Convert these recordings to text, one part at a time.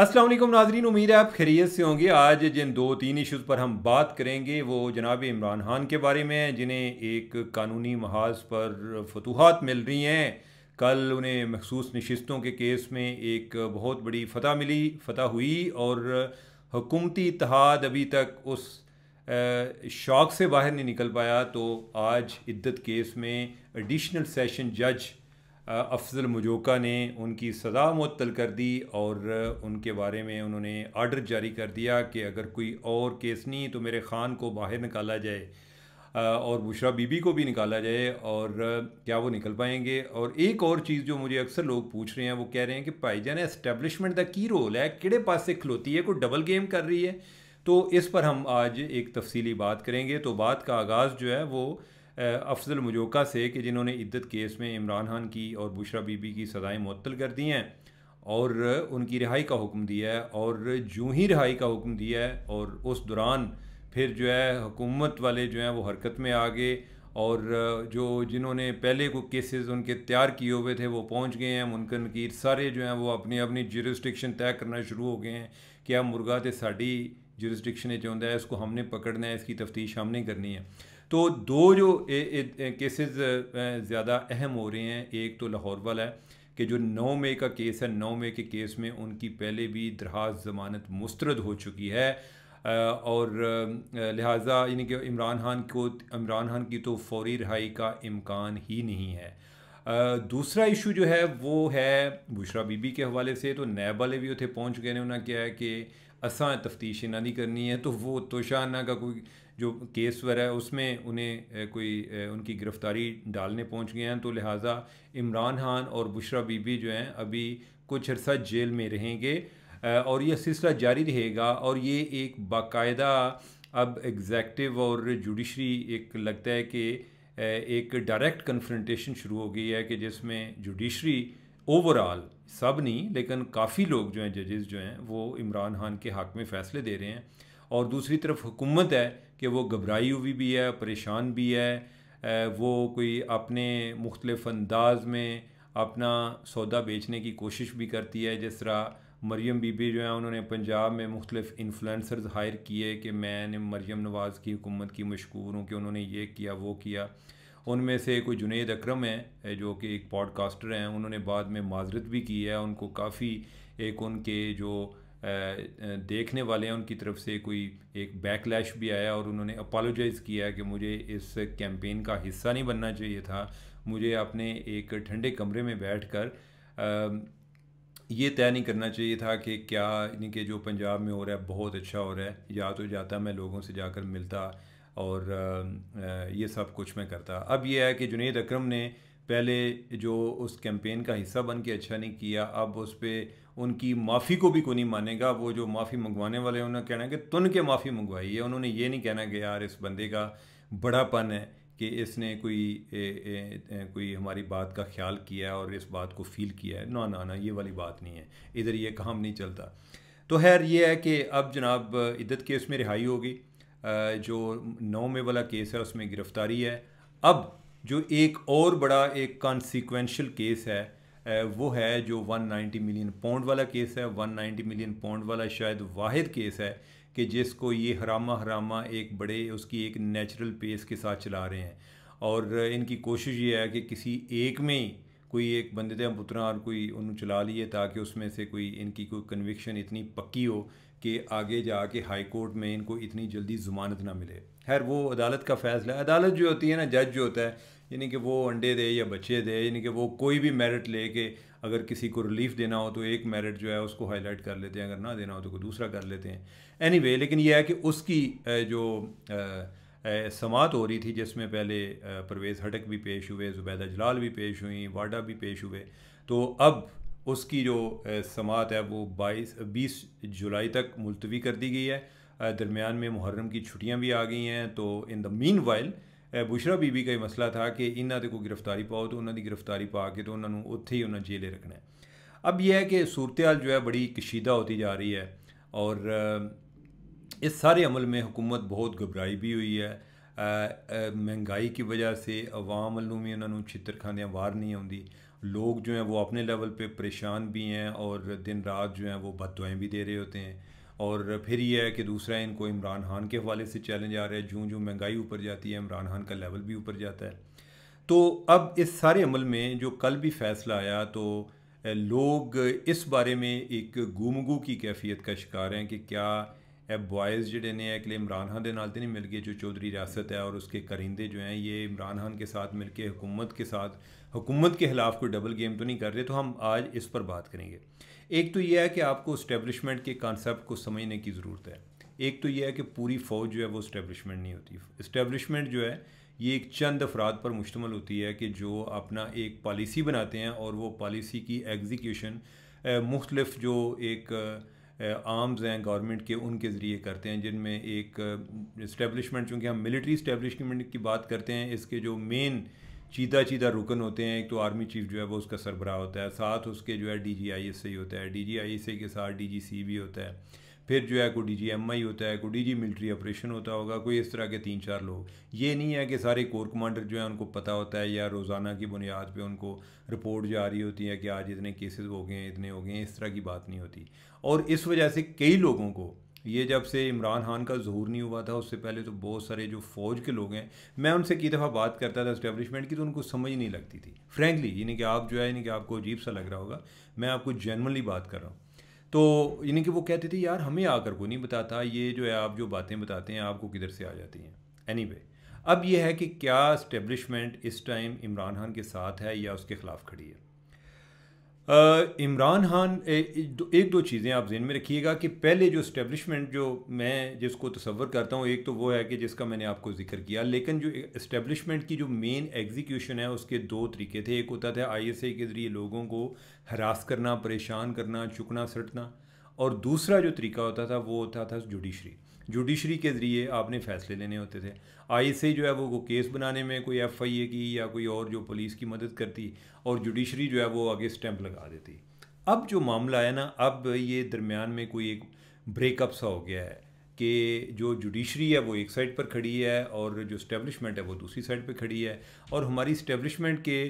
असलम नाजरीन उम्मीद है आप खैरियत से होंगे आज जिन दो तीन इशूज़ पर हम बात करेंगे वो जनाब इमरान खान के बारे में जिन्हें एक कानूनी महाज पर फतूहत मिल रही हैं कल उन्हें मखसूस नशस्तों के केस में एक बहुत बड़ी फ़तह मिली फ़तह हुई और हुकूमती इतिहाद अभी तक उस शौक से बाहर नहीं निकल पाया तो आज इद्दत केस में एडिशनल सेशन जज अफजल मजोका ने उनकी सज़ा मअतल कर दी और उनके बारे में उन्होंने आर्डर जारी कर दिया कि अगर कोई और केस नहीं तो मेरे ख़ान को बाहर निकाला जाए और बुशरा बीबी को भी निकाला जाए और क्या वो निकल पाएंगे और एक और चीज़ जो मुझे अक्सर लोग पूछ रहे हैं वो कह रहे हैं कि भाई जान एस्टेब्लिशमेंट का की रोल है किड़े पास से खलोती है कोई डबल गेम कर रही है तो इस पर हम आज एक तफसीली बात करेंगे तो बात का आगाज़ जो है वो अफजल मजोका से कि जिन्होंने इद्दत केस में इमरान खान की और बुशरा बीबी की सज़ाएँ मअतल कर दी हैं और उनकी रिहाई का हुक्म दिया है और जूँ ही रिहाई का हुक्म दिया है और उस दौरान फिर जो है हुकूमत वाले जो हैं वो हरकत में आ गए और जो जिन्होंने पहले को केसेस उनके तैयार किए हुए थे वो पहुंच गए हैं मुनकन की सारे जो हैं वो अपनी अपनी जुरिस्टिक्शन तय करना शुरू हो गए हैं कि अब मुर्गा तो साड़ी जुरिस्डिक्शन चाहता है इसको हमने पकड़ना है इसकी तफ्तीश हमने करनी है तो दो जो केसेस ज़्यादा अहम हो रहे हैं एक तो लाहौर वाला है कि जो नौ मई का केस है नौ मई के केस में उनकी पहले भी दरहाज ज़मानत मुस्तरद हो चुकी है और लिहाजा यानी कि इमरान खान को इमरान खान की तो फौरी रहाई का इम्कान ही नहीं है दूसरा इशू जो है वो है बुशरा बीबी के हवाले से तो नैब वाले भी उतने पहुँच गए ने उन्हें क्या है कि असा तफ्तीश इन्हों करनी है तो वो तोशाना का कोई जो केस वगैरह उसमें उन्हें कोई उनकी गिरफ़्तारी डालने पहुंच गए हैं तो लिहाजा इमरान खान और बुशरा बीबी जो हैं अभी कुछ अर्सा जेल में रहेंगे और यह सिलसिला जारी रहेगा और ये एक बाकायदा अब एग्जैक्टिव और जुडिशरी एक लगता है कि एक डायरेक्ट कन्फ्रंटेशन शुरू हो गई है कि जिसमें जुडिशरी ओवरऑल सब नहीं लेकिन काफ़ी लोग जो हैं जजेस जो हैं वो इमरान खान के हक़ में फ़ैसले दे रहे हैं और दूसरी तरफ हुकूमत है कि वो घबराई हुई भी है परेशान भी है वो कोई अपने मुख्तलिफ अंदाज में अपना सौदा बेचने की कोशिश भी करती है जिस तरह मरियम बीबी जो है उन्होंने पंजाब में मुख्तलिफ इन्फ्लुंसर्स हायर किए कि मैंने मरियम नवाज़ की हुकूमत की मशहूर हूँ कि उन्होंने ये किया वो किया उनमें से कोई जुनेद अक्रम है जो कि एक पॉडकास्टर हैं उन्होंने बाद में माजरत भी की है उनको काफ़ी एक उनके जो देखने वाले हैं उनकी तरफ से कोई एक बैकलैश भी आया और उन्होंने अपोलोजाइज़ किया कि मुझे इस कैंपेन का हिस्सा नहीं बनना चाहिए था मुझे अपने एक ठंडे कमरे में बैठ कर ये तय नहीं करना चाहिए था कि क्या इनके जो पंजाब में हो रहा है बहुत अच्छा हो रहा है या तो जाता मैं लोगों से जाकर मिलता और ये सब कुछ मैं करता अब यह है कि जुनेद अक्रम ने पहले जो उस कैंपेन का हिस्सा बन के अच्छा नहीं किया अब उस पर उनकी माफ़ी को भी को नहीं मानेगा वो जो माफ़ी मंगवाने वाले उन्होंने कहना है कि तुन के माफ़ी मंगवाई है उन्होंने ये नहीं कहना कि यार इस बंदे का बड़ापन है कि इसने कोई ए, ए, ए, कोई हमारी बात का ख्याल किया और इस बात को फील किया है ना ना ना ये वाली बात नहीं है इधर ये काम नहीं चलता तो खैर ये है कि अब जनाब इद्दत केस में रिहाई होगी जो नौ में वाला केस है उसमें गिरफ़्तारी है अब जो एक और बड़ा एक कॉन्सिक्वेंशल केस है वो है जो 190 मिलियन पाउंड वाला केस है 190 मिलियन पाउंड वाला शायद वाहिद केस है कि जिसको ये हरामा हरामा एक बड़े उसकी एक नेचुरल पेस के साथ चला रहे हैं और इनकी कोशिश ये है कि किसी एक में ही कोई एक बंदे का पुत्रा और कोई उन्होंने चला लिए ताकि उसमें से कोई इनकी कोई कन्विक्शन इतनी पक्की हो कि आगे जा के हाई कोर्ट में इनको इतनी जल्दी ज़मानत ना मिले खैर वो अदालत का फ़ैसला है अदालत जो होती है ना जज जो होता है यानी कि वो अंडे दे या बच्चे दे यानी कि वो कोई भी मेरिट ले के अगर किसी को रिलीफ देना हो तो एक मेरिट जो है उसको हाईलाइट कर लेते हैं अगर ना देना हो तो कोई दूसरा कर लेते हैं एनी anyway, लेकिन यह है कि उसकी जो समात हो रही थी जिसमें पहले परवेज़ हटक भी पेश हुए ज़ुबैदा जलाल भी पेश हुई वाडा भी पेश हुए तो अब उसकी जो समात है वो बाईस बीस जुलाई तक मुलतवी कर दी गई है दरमियान में मुहर्रम की छुट्टियाँ भी आ गई हैं तो in the meanwhile Bushra Bibi का ਇਹ मसला था कि ਇਹਨਾਂ ਦੇ ਕੋਈ ਗ੍ਰਿਫਤਾਰੀ ਪਾਓ ਤੇ ਉਹਨਾਂ ਦੀ ਗ੍ਰਿਫਤਾਰੀ ਪਾ ਕੇ ਤੇ ਉਹਨਾਂ ਨੂੰ ਉੱਥੇ ਹੀ ਉਹਨਾਂ ਜੇਲੇ अब यह है कि सूरत हाल जो है बड़ी कशीदा होती जा रही है और इस सारे अमल में हुकूमत बहुत घबराई भी हुई है महंगाई की वजह से अवाम अलू उन्होंने छित्र खाने वार नहीं आती लोग जो हैं वो अपने लेवल पे परेशान भी हैं और दिन रात जो हैं वो बदुआएँ भी दे रहे होते हैं और फिर ये है कि दूसरा इनको इमरान खान के हवाले से चैलेंज आ रहा है जूँ जूँ महंगाई ऊपर जाती है इमरान खान का लेवल भी ऊपर जाता है तो अब इस सारे अमल में जो कल भी फैसला आया तो लोग इस बारे में एक गुमगू की कैफियत का शिकार हैं कि क्या है बॉयज़ ਜਿਹੜੇ ने अगले इमरान खान के नाल तो नहीं मिल गए जो चौधरी रियासत है और उसके करिंदे जो हैं ये इमरान खान के साथ मिल के हुकूमत के साथ हुकूमत के खिलाफ कोई डबल गेम तो नहीं कर रहे तो हम आज इस पर बात करेंगे एक तो यह है कि आपको इस्टेबलिशमेंट के कॉन्सेप्ट को समझने की ज़रूरत है एक तो यह है कि पूरी फ़ौज जो है वो इस्टेबलिशमेंट नहीं होती इस्टेबलिशमेंट जो है ये एक चंद अफराद पर मुश्तमल होती है कि जो अपना एक पॉलिसी बनाते हैं और वो पॉलिसी की एग्जीक्यूशन मुख्तलफ़ जो एक आ, आर्म्स हैं गवर्नमेंट के उनके ज़रिए करते हैं जिनमें एक इस्टेब्लिशमेंट चूँकि हम मिलिट्री इस्टेब्लिशमेंट की बात करते हैं इसके जो मेन चीदा चीदा रुकन होते हैं एक तो आर्मी चीफ जो है वो उसका सरबराह होता है साथ उसके जो है डी जी आई एस होता है डी जी आई एस के साथ डी जी सी भी होता है फिर जो है कोई डी जी एम आई होता है कोई डी जी मिलिट्री ऑपरेशन होता होगा कोई इस तरह के तीन चार लोग ये नहीं है कि सारे कोर कमांडर जो है उनको पता होता है या रोज़ाना की बुनियाद पर उनको रिपोर्ट आ रही होती है कि आज इतने केसेज हो गए हैं इतने हो गए हैं इस तरह की बात नहीं होती और इस वजह से कई लोगों को ये जब से इमरान खान का जहूर नहीं हुआ था उससे पहले तो बहुत सारे जो फ़ौज के लोग हैं मैं उनसे कई दफ़ा बात करता था इस्टेब्लिशमेंट की तो उनको समझ नहीं लगती थी फ्रैंकली यानी कि आप जो है यानी कि आपको अजीब सा लग रहा होगा मैं आपको जनरली बात कर रहा हूँ तो यानी कि वो कहते थे यार हमें आकर को नहीं बताता ये जो है आप जो बातें बताते हैं आपको किधर से आ जाती हैं एनी anyway, अब यह है कि क्या इस्टेब्लिशमेंट इस टाइम इमरान खान के साथ है या उसके ख़िलाफ़ खड़ी है इमरान खान एक दो चीज़ें आप जहन में रखिएगा कि पहले जो इस्टेबलिशमेंट जो मैं जिसको तस्वर करता हूँ एक तो वो है कि जिसका मैंने आपको जिक्र किया लेकिन जो इस्टेब्लिशमेंट की जो मेन एग्जीक्यूशन है उसके दो तरीके थे एक होता था आईएसआई के ज़रिए लोगों को हरास करना परेशान करना चुकना सटना और दूसरा जो तरीका होता था वो होता था जुडिशरी जुडिशरी के ज़रिए आपने फ़ैसले लेने होते थे आई से जो है वो केस बनाने में कोई एफ़ आई ए की या कोई और जो पुलिस की मदद करती और जुडिशरी जो है वो आगे स्टैंप लगा देती अब जो मामला है ना अब ये दरमियान में कोई एक ब्रेकअप सा हो गया है कि जो जुडिशरी है वो एक साइड पर खड़ी है और जो स्टैब्लिशमेंट है वो दूसरी साइड पर खड़ी है और हमारी स्टैब्लिशमेंट के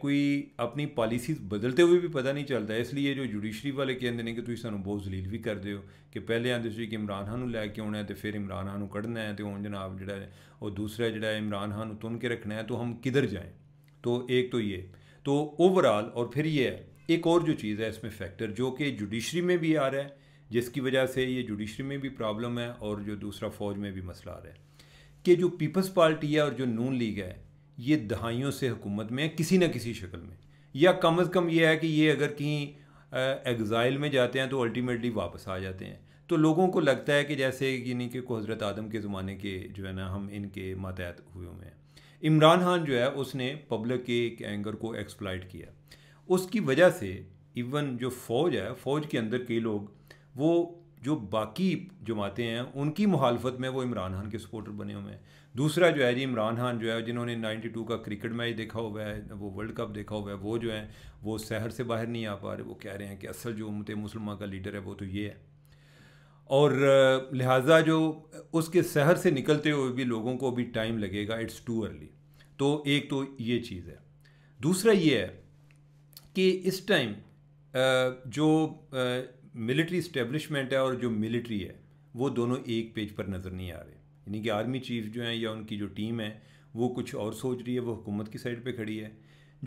ਕੋਈ ਆਪਣੀ ਪਾਲਿਸੀਜ਼ ਬਦਲਦੇ ਹੋਏ ਵੀ ਪਤਾ ਨਹੀਂ ਚੱਲਦਾ ਇਸ ਲਈ ਇਹ ਜੋ ਜੁਡੀਸ਼ਰੀ ਵਾਲੇ ਕਹਿੰਦੇ ਨੇ ਕਿ ਤੁਸੀਂ ਸਾਨੂੰ ਬਹੁਤ ਜ਼ਲੀਲ ਵੀ ਕਰਦੇ ਹੋ ਕਿ ਪਹਿਲੇ ਆਂਦੇ ਸੀ ਕਿ ਇਮਰਾਨ ਖਾਨ ਨੂੰ ਲੈ ਕੇ ਆਉਣਾ ਹੈ ਤੇ ਫਿਰ ਇਮਰਾਨ ਖਾਨ ਨੂੰ ਕੱਢਣਾ ਹੈ ਤੇ ਉਹ ਜਨਾਬ ਜਿਹੜਾ ਹੈ ਉਹ ਦੂਸਰਾ ਜਿਹੜਾ ਹੈ ਇਮਰਾन ਖਾਨ ਨੂੰ ਤੁਮ के रखना है तो हम किधर जाएं तो एक तो ये तो ओवरऑल और फिर ये है एक और जो चीज़ है इसमें फैक्टर जो कि जुडिशरी में भी आ रहा है जिसकी वजह से ये जुडिशरी में भी प्रॉब्लम है और जो दूसरा फौज में भी मसला आ रहा है कि जो पीपल्स पार्टी है और जो नून लीग है ये दहाइयों से हुकूमत में है किसी न किसी शक्ल में या कम अज़ कम ये है कि ये अगर कहीं एग्ज़ाइल में जाते हैं तो अल्टीमेटली वापस आ जाते हैं तो लोगों को लगता है कि जैसे यानी कि हज़रत आदम के ज़माने के जो है ना हम इनके मातहत हुए हुए हैं इमरान खान जो है उसने पब्लिक के एक एंगर को एक्सप्लाइट किया उसकी वजह से इवन जो फ़ौज है फ़ौज के अंदर कई लोग वो जो बाकी जमातें हैं उनकी मुहालफत में वो इमरान खान के सपोर्टर बने हुए हैं दूसरा जो है जी इमरान खान जो है जिन्होंने 92 का क्रिकेट मैच देखा हुआ है वो वर्ल्ड कप देखा हुआ है वो जो है वो शहर से बाहर नहीं आ पा रहे वो कह रहे हैं कि असल जो उमत मुसलमान का लीडर है वो तो ये है और लिहाजा जो उसके शहर से निकलते हुए भी लोगों को अभी टाइम लगेगा इट्स टू अर्ली तो एक तो ये चीज़ है दूसरा ये है कि इस टाइम जो मिलिट्री इस्टेब्लिशमेंट है और जो मिलिट्री है वो दोनों एक पेज पर नज़र नहीं आ रहे यानी कि आर्मी चीफ जो हैं या उनकी जो टीम है वो कुछ और सोच रही है वो हुकूमत की साइड पे खड़ी है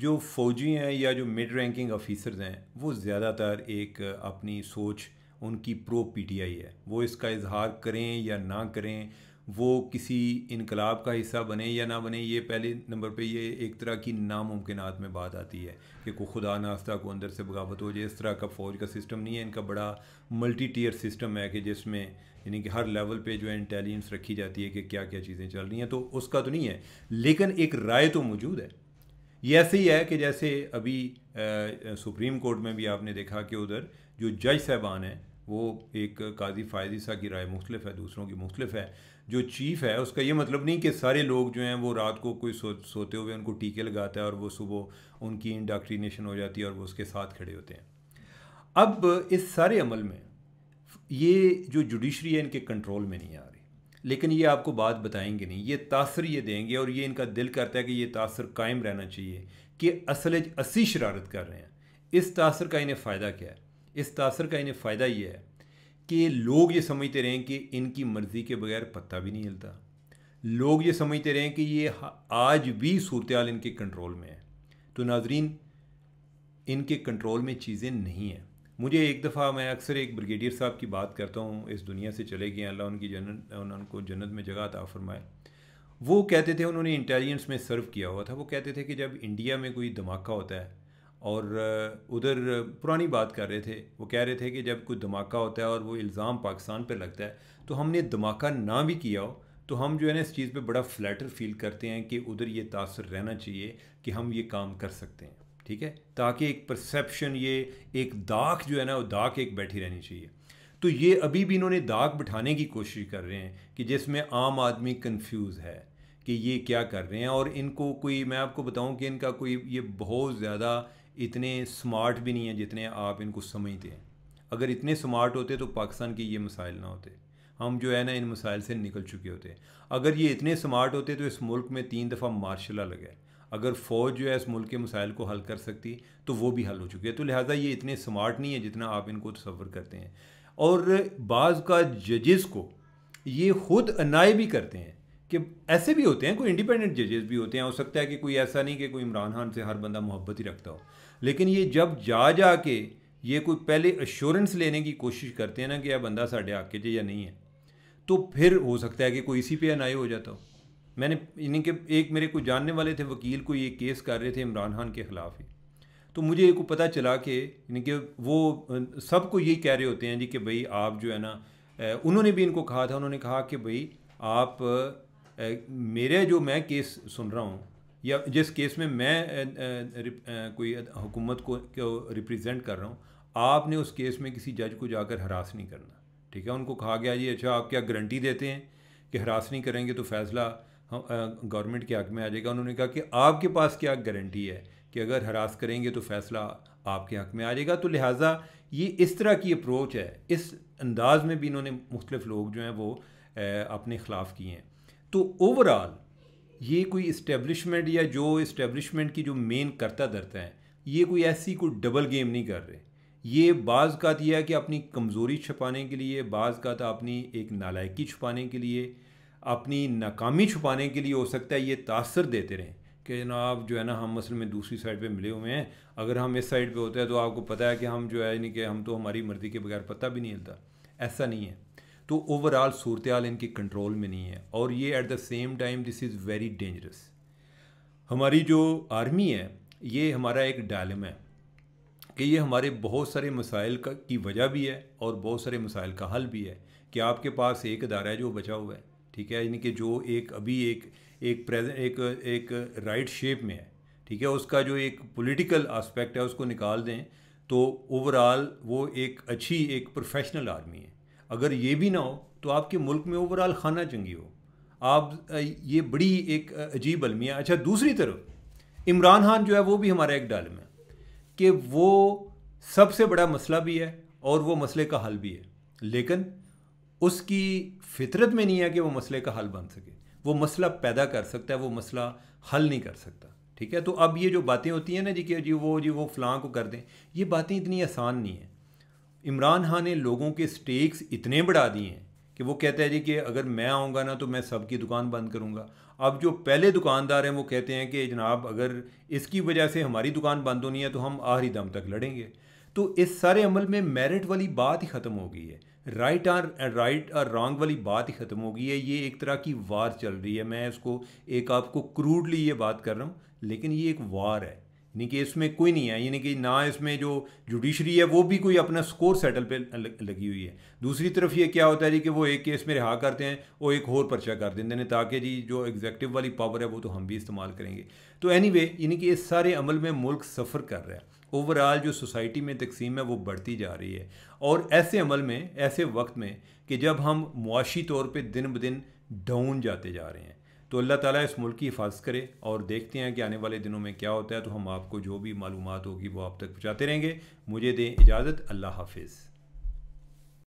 जो फ़ौजी हैं या जो मिड रैंकिंग ऑफिसर्स हैं वो ज़्यादातर एक अपनी सोच उनकी प्रो पीटीआई है वो इसका इजहार करें या ना करें वो किसी इनकलाब का हिस्सा बने या ना बने ये पहले नंबर पे ये एक तरह की नामुमकिन में बात आती है कि को खुदा नास्ता को अंदर से बगावत हो जाए इस तरह का फ़ौज का सिस्टम नहीं है इनका बड़ा मल्टी टीयर सिस्टम है कि जिसमें यानी कि हर लेवल पे जो है इंटेलिजेंस रखी जाती है कि क्या क्या चीज़ें चल रही हैं तो उसका तो नहीं है लेकिन एक राय तो मौजूद है ये ऐसे ही है कि जैसे अभी आ, सुप्रीम कोर्ट में भी आपने देखा कि उधर जो जज साहबान हैं वो एक काजी फ़ायदी सा की राय मुख्तलिफ है दूसरों की मुख्तलिफ है जो चीफ है उसका ये मतलब नहीं कि सारे लोग जो हैं वो रात को कोई सो सोते हुए उनको टीके लगाता है और वो सुबह उनकी इंडाक्ट्रीनेशन हो जाती है और वो उसके साथ खड़े होते हैं अब इस सारे अमल में ये जो जुडिशरी है इनके कंट्रोल में नहीं आ रही लेकिन ये आपको बात बताएंगे नहीं ये तासर ये देंगे और ये इनका दिल करता है कि ये तासर कायम रहना चाहिए कि असल असी शरारत कर रहे हैं इस तासर का इन्हें फ़ायदा क्या है इस तासर का इन्हें फ़ायदा ये है कि लोग ये समझते रहें कि इनकी मर्ज़ी के बगैर पत्ता भी नहीं हिलता लोग ये समझते रहें कि ये आज भी सूरत इनके कंट्रोल में है तो नाजरीन इनके कंट्रोल में चीज़ें नहीं हैं मुझे एक दफ़ा मैं अक्सर एक ब्रिगेडियर साहब की बात करता हूँ इस दुनिया से चले गए अल्लाह उनकी जन्नत उनको जन्नत में जगह था फरमाए वो कहते थे उन्होंने इंटेलिजेंस में सर्व किया हुआ था वो कहते थे कि जब इंडिया में कोई धमाका होता है और उधर पुरानी बात कर रहे थे वो कह रहे थे कि जब कोई धमाका होता है और वो इल्ज़ाम पाकिस्तान पर लगता है तो हमने धमाका ना भी किया हो तो हम जो है ना इस चीज़ पे बड़ा फ्लैटर फील करते हैं कि उधर ये तासर रहना चाहिए कि हम ये काम कर सकते हैं ठीक है ताकि एक परसेप्शन ये एक दाख जो है ना वो दाख एक बैठी रहनी चाहिए तो ये अभी भी इन्होंने दाग बिठाने की कोशिश कर रहे हैं कि जिसमें आम आदमी कन्फ्यूज़ है कि ये क्या कर रहे हैं और इनको कोई मैं आपको बताऊं कि इनका कोई ये बहुत ज़्यादा इतने स्मार्ट भी नहीं हैं जितने आप इनको समझते हैं अगर इतने स्मार्ट होते तो पाकिस्तान के ये मसाइल ना होते हम जो है ना इन मसाइल से निकल चुके होते अगर ये इतने स्मार्ट होते तो इस मुल्क में तीन दफ़ा मार्शला लगे अगर फ़ौज जो है इस मुल्क के मसाइल को हल कर सकती तो वो भी हल हो चुके हैं तो लिहाजा ये इतने स्मार्ट नहीं है जितना आप इनको तस्वर करते हैं और बाज़ का जजेस को ये ख़ुद अनाए भी करते हैं कि ऐसे भी होते हैं कोई इंडिपेंडेंट जजेस भी होते हैं हो सकता है कि कोई ऐसा नहीं कि कोई इमरान खान से हर बंदा मोहब्बत ही रखता हो लेकिन ये जब जा जा के ये कोई पहले एश्योरेंस लेने की कोशिश करते हैं ना कि यह बंदा साढ़े आके जे या नहीं है तो फिर हो सकता है कि कोई इसी पे अनाई हो जाता हो मैंने इनके एक मेरे को जानने वाले थे वकील को ये केस कर रहे थे इमरान खान के ख़िलाफ़ ही तो मुझे को पता चला कि इनके वो सबको यही कह रहे होते हैं जी कि भाई आप जो है ना उन्होंने भी इनको कहा था उन्होंने कहा कि भाई आप मेरे जो मैं केस सुन रहा हूँ या जिस केस में मैं कोई हुकूमत को, रिप्रेजेंट कर रहा हूँ आपने उस केस में किसी जज को जाकर हरास नहीं करना ठीक है उनको कहा गया जी अच्छा आप क्या गारंटी देते हैं कि हरास नहीं करेंगे तो फैसला गवर्नमेंट के हक में आ जाएगा उन्होंने कहा कि आपके पास क्या गारंटी है कि अगर हरास करेंगे तो फैसला आपके हक में आ जाएगा तो लिहाजा ये इस तरह की अप्रोच है इस अंदाज़ में भी इन्होंने मुख्तलिफ लोग जो हैं वो अपने ख़िलाफ़ किए हैं तो ओवरऑल ये कोई इस्टेब्लिशमेंट या जो इस्टेब्लिशमेंट की जो मेन करता धरता है ये कोई ऐसी कोई डबल गेम नहीं कर रहे ये बाज़ का यह कि अपनी कमज़ोरी छुपाने के लिए बाज़ का अपनी एक नालायकी छुपाने के लिए अपनी नाकामी छुपाने के लिए हो सकता है ये तासर देते रहें कि जनाब जो है ना हम असल में दूसरी साइड पे मिले हुए हैं अगर हम इस साइड पे होते हैं तो आपको पता है कि हम जो है यानी कि हम तो हमारी मर्ज़ी के बगैर पता भी नहीं हिलता ऐसा नहीं है तो ओवरऑल सूरत हाल कंट्रोल में नहीं है और ये at the same time this is very dangerous हमारी जो आर्मी है ये हमारा एक डायलम है कि ये हमारे बहुत सारे मसाइल का की वजह भी है और बहुत सारे मसाइल का हल भी है कि आपके पास एक अदारा है जो बचा हुआ है ठीक है यानी कि जो एक अभी एक एक प्रेजेंट एक एक राइट शेप में है ठीक है उसका जो एक पॉलिटिकल एस्पेक्ट है उसको निकाल दें तो ओवरऑल वो एक अच्छी एक प्रोफेशनल आर्मी है अगर ये भी ना हो तो आपके मुल्क में ओवरऑल खाना चंगी हो आप ये बड़ी एक अजीब अलमिया अच्छा दूसरी तरफ इमरान खान जो है वो भी हमारा एक डालम है कि वो सबसे बड़ा मसला भी है और वो मसले का हल भी है लेकिन उसकी फितरत में नहीं है कि वो मसले का हल बन सके वो मसला पैदा कर सकता है वो मसला हल नहीं कर सकता ठीक है तो अब ये जो बातें होती हैं ना जी कि जी वो जी वो फ़लाँ को कर दें ये बातें इतनी आसान नहीं है इमरान खान ने लोगों के स्टेक्स इतने बढ़ा दिए हैं कि वो कहता है जी कि अगर मैं आऊँगा ना तो मैं सबकी दुकान बंद करूँगा अब जो पहले दुकानदार हैं वो कहते हैं कि जनाब अगर इसकी वजह से हमारी दुकान बंद होनी है तो हम आखिरी दम तक लड़ेंगे तो इस सारे अमल में मेरिट वाली बात ही ख़त्म हो गई है right or right or wrong वाली बात ही ख़त्म हो गई है ये एक तरह की वार चल रही है मैं इसको एक आपको क्रूडली ये बात कर रहा हूँ लेकिन ये एक वार है यानी कि इसमें कोई नहीं है यानी कि ना इसमें जो जुडिशरी है वो भी कोई अपना स्कोर सेटल पे लगी हुई है दूसरी तरफ ये क्या होता है जी कि वो एक केस में रिहा करते हैं और एक और पर्चा कर देते हैं ताकि जी जो एग्जैक्टिव वाली पावर है वो तो हम भी इस्तेमाल करेंगे तो एनी यानी कि इस सारे अमल में मुल्क सफ़र कर रहा है ओवरऑल जो सोसाइटी में तकसीम है वो बढ़ती जा रही है और ऐसे अमल में ऐसे वक्त में कि जब हम मुआशी तौर पर दिन ब दिन डाउन जाते जा रहे हैं तो अल्लाह ताला इस मुल्क की हिफाजत करे और देखते हैं कि आने वाले दिनों में क्या होता है तो हम आपको जो भी मालूम होगी वो आप तक पहुँचाते रहेंगे मुझे दें इजाज़त अल्लाह हाफिज़